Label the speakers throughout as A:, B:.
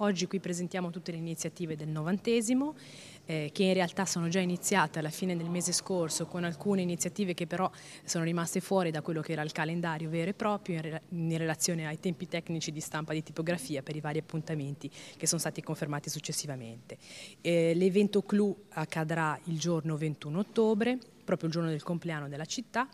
A: Oggi qui presentiamo tutte le iniziative del novantesimo, eh, che in realtà sono già iniziate alla fine del mese scorso con alcune iniziative che però sono rimaste fuori da quello che era il calendario vero e proprio in, relazione ai tempi tecnici di stampa di tipografia per i vari appuntamenti che sono stati confermati successivamente. Eh, l'evento clou accadrà il giorno 21 ottobre, proprio il giorno del compleanno della città,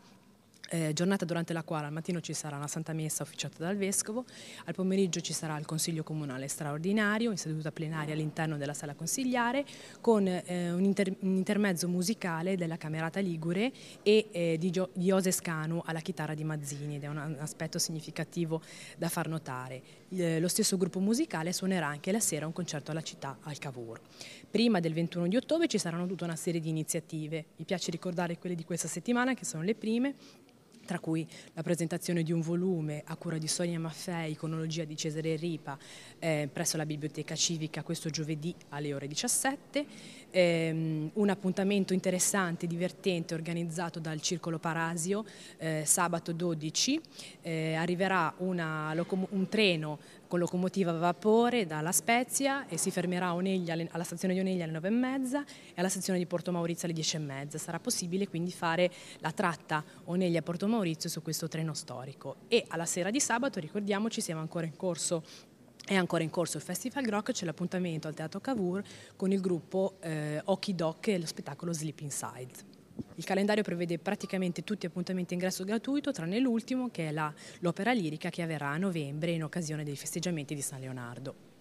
A: eh, giornata durante la quale al mattino ci sarà una Santa Messa officiata dal Vescovo, al pomeriggio ci sarà il Consiglio Comunale straordinario in seduta plenaria all'interno della sala consigliare con eh, un, inter un, intermezzo musicale della Camerata Ligure e eh, di, Gio- di Osescanu alla chitarra di Mazzini ed è un, aspetto significativo da far notare. Il, eh, lo stesso gruppo musicale suonerà anche la sera un concerto alla città al Cavour. Prima del 21 di ottobre ci saranno tutta una serie di iniziative, mi piace ricordare quelle di questa settimana che sono le prime tra cui la presentazione di un volume a cura di Sonia Maffei, Iconologia di Cesare Ripa, eh, presso la Biblioteca Civica questo giovedì alle ore 17, ehm, un appuntamento interessante, divertente organizzato dal Circolo Parasio eh, sabato 12, eh, arriverà una, un treno con locomotiva a vapore da La Spezia e si fermerà Oneglia, alla stazione di Oneglia alle 9.30 e alla stazione di Porto Maurizio alle 10.30. Sarà possibile quindi fare la tratta Oneglia-Porto Maurizio su questo treno storico. E alla sera di sabato, ricordiamoci, siamo ancora in corso è ancora in corso il Festival Rock, c'è l'appuntamento al Teatro Cavour con il gruppo eh, Oki Doc e lo spettacolo Sleep Inside. Il calendario prevede praticamente tutti appuntamenti a ingresso gratuito, tranne l'ultimo che è l'opera lirica che avverrà a novembre in occasione dei festeggiamenti di San Leonardo.